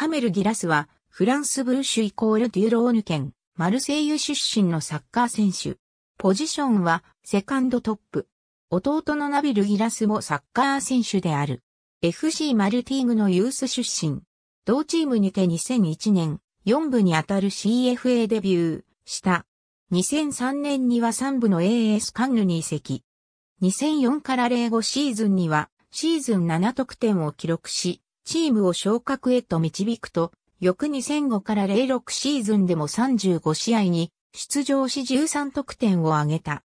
カメル・ギラスは、フランス・ブルシュイコール・デュローヌ県、マルセイユ出身のサッカー選手。ポジションは、セカンドトップ。弟のナビル・ギラスもサッカー選手である。FC マルティーグのユース出身。同チームにて2001年、4部にあたる CFA デビューした。2003年には3部の AS カンヌに移籍。2004から05シーズンには、シーズン7得点を記録し、チームを昇格へと導くと、翌2005から06シーズンでも35試合に出場し13得点を挙げた。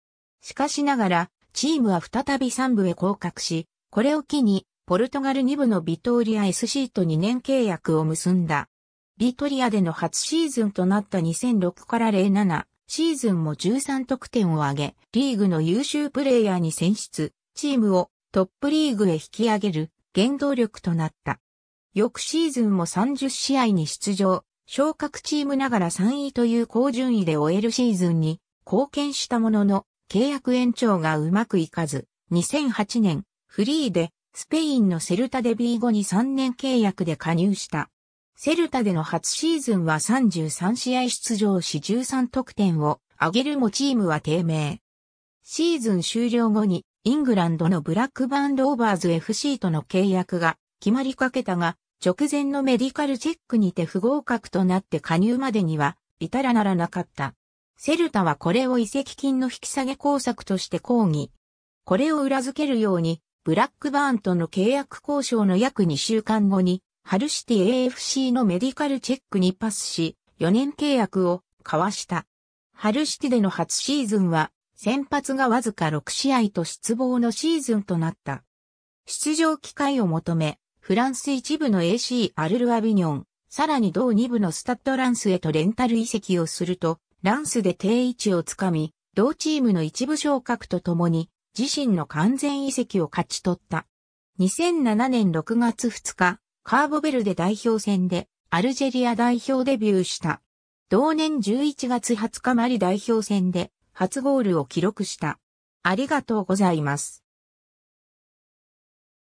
しかしながら、チームは再び3部へ降格し、これを機に、ポルトガル2部のビトーリア SC と2年契約を結んだ。ビトリアでの初シーズンとなった2006から07シーズンも13得点を挙げ、リーグの優秀プレイヤーに選出、チームをトップリーグへ引き上げる原動力となった。翌シーズンも30試合に出場、昇格チームながら3位という高順位で終えるシーズンに貢献したものの、契約延長がうまくいかず、2008年、フリーで、スペインのセルタデビー後に3年契約で加入した。セルタでの初シーズンは33試合出場し13得点を上げるもチームは低迷。シーズン終了後にイングランドのブラックバン・ローバーズ FC との契約が決まりかけたが、直前のメディカルチェックにて不合格となって加入までには至らならなかった。セルタはこれを移籍金の引き下げ工作として抗議。これを裏付けるように、ブラックバーンとの契約交渉の約2週間後に、ハルシティ AFC のメディカルチェックにパスし、4年契約を交わした。ハルシティでの初シーズンは、先発がわずか6試合と失望のシーズンとなった。出場機会を求め、フランス一部の AC アルルアビニョン、さらに同二部のスタッドランスへとレンタル移籍をすると、ランスで定位置をつかみ、同チームの一部昇格とともに、自身の完全移籍を勝ち取った。2007年6月2日、カーボベルデ代表戦で、アルジェリア代表デビューした。同年11月20日マリ代表戦で、初ゴールを記録した。ありがとうございます。